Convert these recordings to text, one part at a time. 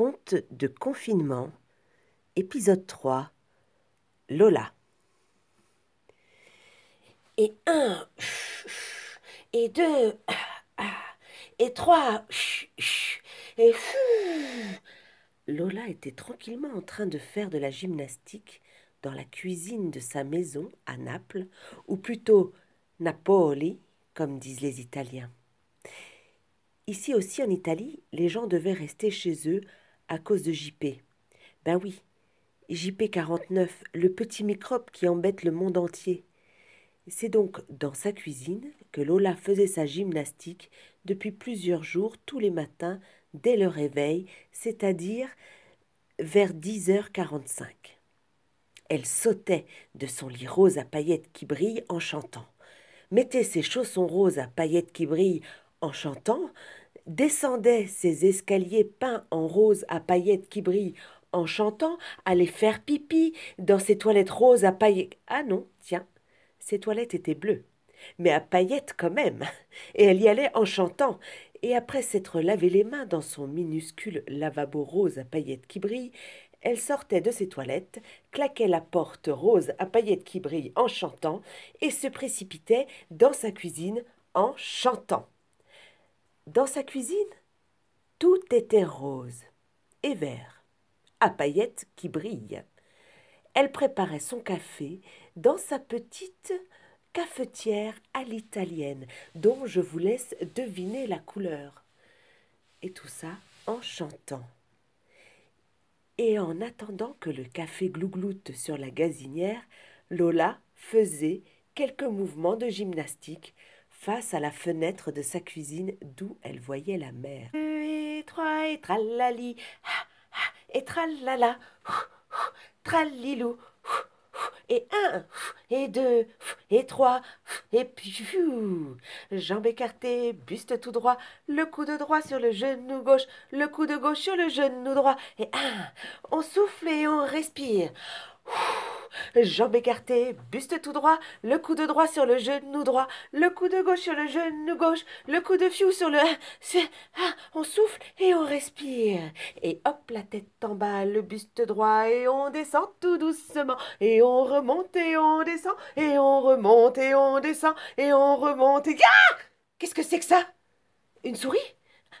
Conte de confinement, épisode 3, Lola. Et un, et deux, et trois, et Lola était tranquillement en train de faire de la gymnastique dans la cuisine de sa maison à Naples, ou plutôt Napoli, comme disent les Italiens. Ici aussi en Italie, les gens devaient rester chez eux à cause de JP. Ben oui, JP49, le petit microbe qui embête le monde entier. C'est donc dans sa cuisine que Lola faisait sa gymnastique depuis plusieurs jours tous les matins dès le réveil, c'est-à-dire vers 10h45. Elle sautait de son lit rose à paillettes qui brille en chantant. Mettez ses chaussons roses à paillettes qui brillent en chantant, descendait ses escaliers peints en rose à paillettes qui brillent en chantant, allait faire pipi dans ses toilettes roses à paillettes. Ah non, tiens, ses toilettes étaient bleues, mais à paillettes quand même. Et elle y allait en chantant. Et après s'être lavé les mains dans son minuscule lavabo rose à paillettes qui brillent, elle sortait de ses toilettes, claquait la porte rose à paillettes qui brillent en chantant, et se précipitait dans sa cuisine en chantant. Dans sa cuisine, tout était rose et vert, à paillettes qui brillent. Elle préparait son café dans sa petite cafetière à l'italienne, dont je vous laisse deviner la couleur. Et tout ça en chantant. Et en attendant que le café glougloute sur la gazinière, Lola faisait quelques mouvements de gymnastique face à la fenêtre de sa cuisine d'où elle voyait la mer. Et trois et tralali, et tralala, tralilou, et un, et deux, et trois, et puis Jambes écartées, buste tout droit, le de droit sur le genou gauche, le de gauche sur le genou droit, et un. On souffle et on respire jambes écartées, buste tout droit, le coup de droit sur le genou droit, le coup de gauche sur le genou gauche, le coup de fiou sur le... Ah, on souffle et on respire. Et hop, la tête en bas, le buste droit, et on descend tout doucement, et on remonte et on descend, et on remonte et on descend, et on remonte et... Qu'est-ce que c'est que ça Une souris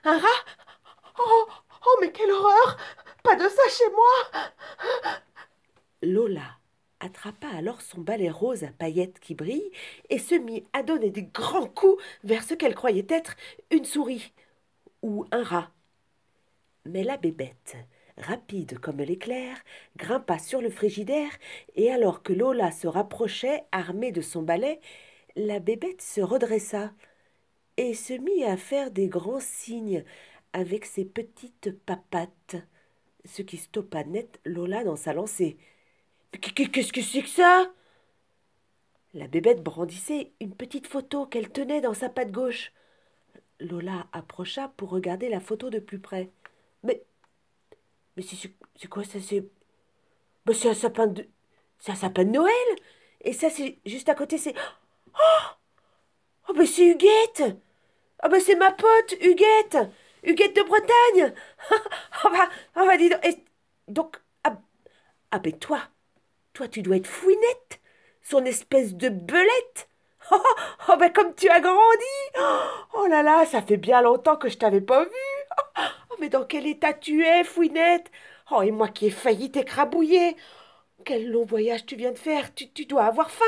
Un rat oh, oh, mais quelle horreur Pas de ça chez moi Lola attrapa alors son balai rose à paillettes qui brille et se mit à donner des grands coups vers ce qu'elle croyait être une souris ou un rat. Mais la bébête, rapide comme l'éclair, grimpa sur le frigidaire, et alors que Lola se rapprochait, armée de son balai, la bébête se redressa et se mit à faire des grands signes avec ses petites papates, ce qui stoppa net Lola dans sa lancée. Qu'est-ce que c'est que ça La bébête brandissait une petite photo qu'elle tenait dans sa patte gauche. Lola approcha pour regarder la photo de plus près. Mais. Mais c'est quoi ça C'est. c'est un sapin de. C'est un sapin de Noël Et ça, c'est juste à côté, c'est. Oh Oh, mais c'est Huguette Oh, bah, c'est ma pote, Huguette Huguette de Bretagne oh, bah, oh, bah, dis donc. Et... donc, ah, ah, toi toi, tu dois être fouinette, son espèce de belette. Oh, oh ben, comme tu as grandi Oh là là, ça fait bien longtemps que je t'avais pas vu oh, mais dans quel état tu es, Fouinette Oh, et moi qui ai failli t'écrabouiller Quel long voyage tu viens de faire tu, tu dois avoir faim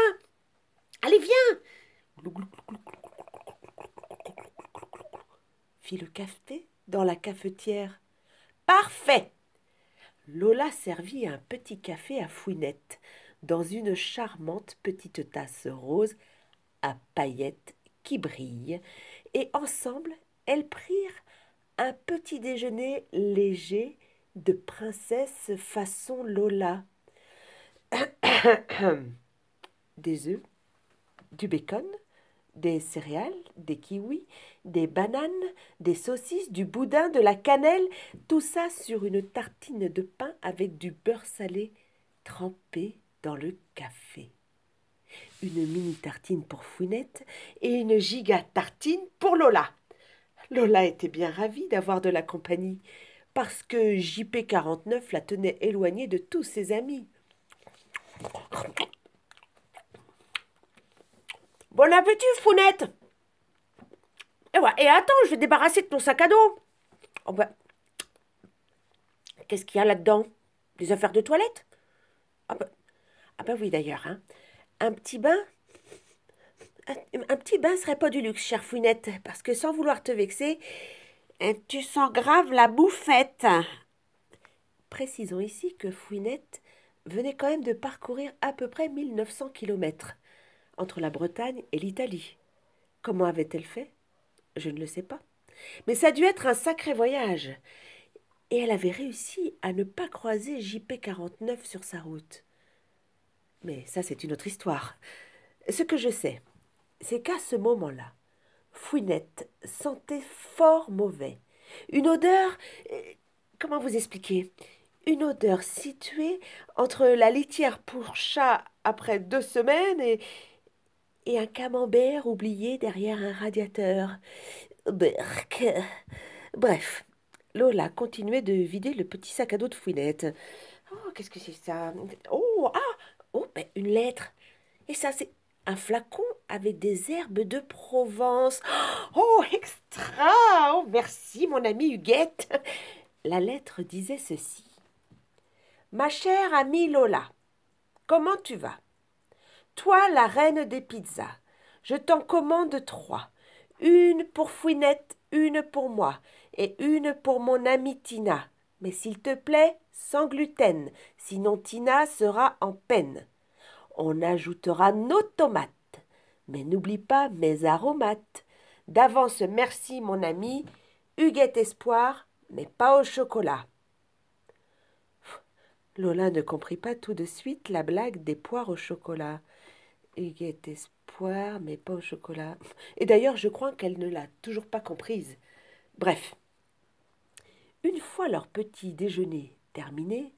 Allez, viens Fit le cafeté dans la cafetière. Parfait Lola servit un petit café à Fouinette dans une charmante petite tasse rose à paillettes qui brille. et ensemble elles prirent un petit déjeuner léger de princesse façon Lola. Des œufs, du bacon, des céréales, des kiwis, des bananes, des saucisses, du boudin, de la cannelle, tout ça sur une tartine de pain avec du beurre salé trempé dans le café. Une mini tartine pour Fouinette et une giga tartine pour Lola. Lola était bien ravie d'avoir de la compagnie parce que JP49 la tenait éloignée de tous ses amis. Bon tu Founette et, eh voilà. et attends, je vais débarrasser de ton sac à dos. Oh, bah. Qu'est-ce qu'il y a là-dedans Des affaires de toilette ah bah. ah bah, oui, d'ailleurs. Hein. Un petit bain un, petit bain serait pas du luxe, chère Founette, parce que sans vouloir te vexer, euh, tu sens grave la bouffette. Précisons ici que Fouinette venait quand même de parcourir à peu près 1900 kilomètres entre la Bretagne et l'Italie. Comment avait-elle fait Je ne le sais pas. Mais ça a dû être un sacré voyage. Et elle avait réussi à ne pas croiser JP49 sur sa route. Mais ça, c'est une autre histoire. Ce que je sais, c'est qu'à ce moment-là, Fouinette sentait fort mauvais. Une odeur. Euh, comment vous expliquer Une odeur située entre la litière pour chat après deux semaines et, et un camembert oublié derrière un radiateur. Berk. Bref, Lola continuait de vider le petit sac à dos de Fouinette. Oh, qu'est-ce que c'est ça Oh, ah Oh, ben, une lettre Et ça, c'est un flacon avec des herbes de Provence. Oh, extra Oh, merci, mon amie Huguette La lettre disait ceci. Ma chère amie Lola, comment tu vas toi, la reine des pizzas, je t'en commande trois. Une pour Fouinette, une pour moi et une pour mon amie Tina. Mais s'il te plaît, sans gluten, sinon Tina sera en peine. On ajoutera nos tomates, mais n'oublie pas mes aromates. D'avance merci, mon ami, Huguette Espoir, mais pas au chocolat. Lola ne comprit pas tout de suite la blague des poires au chocolat il y est espoir, mais pas au chocolat. Et d'ailleurs, je crois qu'elle ne l'a toujours pas comprise. Bref. Une fois leur petit déjeuner terminé,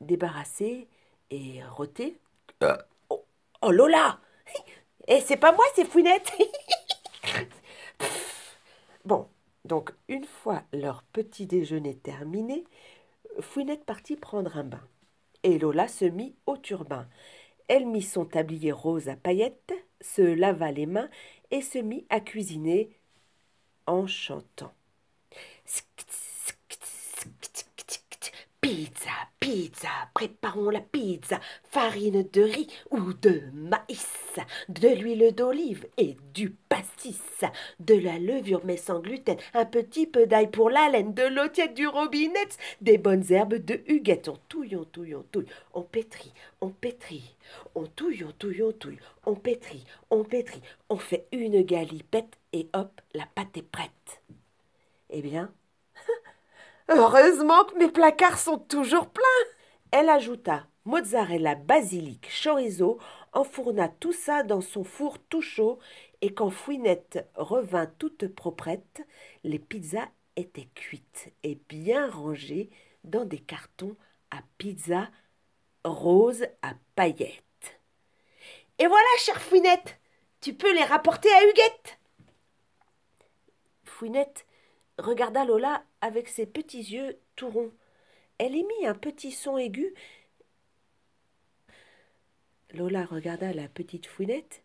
débarrassé et roté. Ah. Oh, oh, Lola Eh, c'est pas moi, c'est Fouinette Bon, donc une fois leur petit déjeuner terminé, Fouinette partit prendre un bain. Et Lola se mit au turbin. Elle mit son tablier rose à paillettes, se lava les mains et se mit à cuisiner en chantant. pizza, préparons la pizza, farine de riz ou de maïs, de l'huile d'olive et du pastis, de la levure mais sans gluten, un petit peu d'ail pour la laine, de l'eau tiède du robinet, des bonnes herbes de huguette, on touille, on on on pétrit, on pétrit, on touille, on touille, on touille, on pétrit, on pétrit, on fait une galipette et hop, la pâte est prête. Eh bien, Heureusement que mes placards sont toujours pleins. Elle ajouta mozzarella, basilic, chorizo, enfourna tout ça dans son four tout chaud, et quand Fouinette revint toute proprette, les pizzas étaient cuites et bien rangées dans des cartons à pizza rose à paillettes. Et voilà, chère Fouinette, tu peux les rapporter à Huguette. Fouinette regarda Lola avec ses petits yeux tout ronds. Elle émit un petit son aigu. Lola regarda la petite fouinette,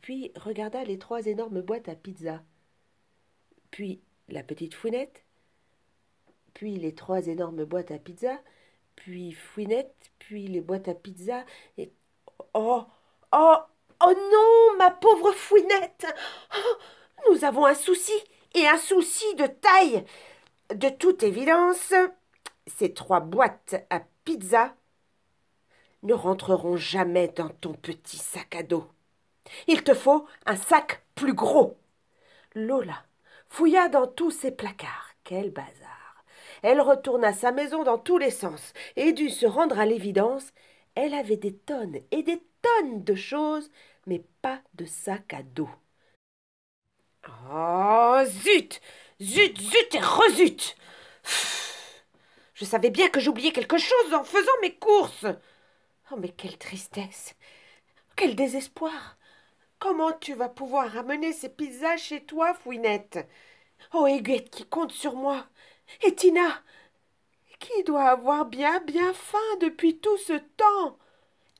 puis regarda les trois énormes boîtes à pizza, puis la petite fouinette, puis les trois énormes boîtes à pizza, puis fouinette, puis les boîtes à pizza, et... Oh Oh Oh non, ma pauvre fouinette oh, Nous avons un souci et un souci de taille. De toute évidence, ces trois boîtes à pizza ne rentreront jamais dans ton petit sac à dos. Il te faut un sac plus gros. Lola fouilla dans tous ses placards. Quel bazar. Elle retourna sa maison dans tous les sens et dut se rendre à l'évidence. Elle avait des tonnes et des tonnes de choses, mais pas de sac à dos. Oh, zut Zut, zut et rezut Je savais bien que j'oubliais quelque chose en faisant mes courses. Oh, mais quelle tristesse Quel désespoir Comment tu vas pouvoir ramener ces pizzas chez toi, Fouinette Oh, Aiguette qui compte sur moi Et Tina Qui doit avoir bien, bien faim depuis tout ce temps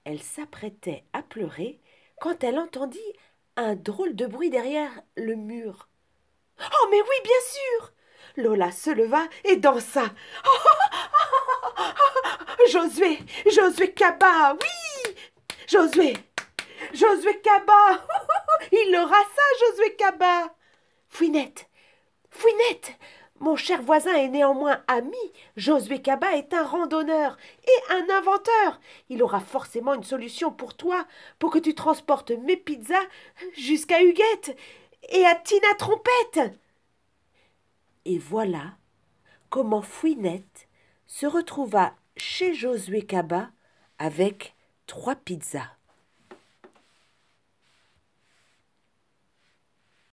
Elle s'apprêtait à pleurer quand elle entendit un drôle de bruit derrière le mur. Oh, mais oui, bien sûr Lola se leva et dansa. Josué Josué Kaba Oui Josué Josué Kaba Il aura ça, Josué Kaba Fouinette Fouinette mon cher voisin est néanmoins ami. Josué Caba est un randonneur et un inventeur. Il aura forcément une solution pour toi, pour que tu transportes mes pizzas jusqu'à Huguette et à Tina Trompette. Et voilà comment Fouinette se retrouva chez Josué Caba avec trois pizzas.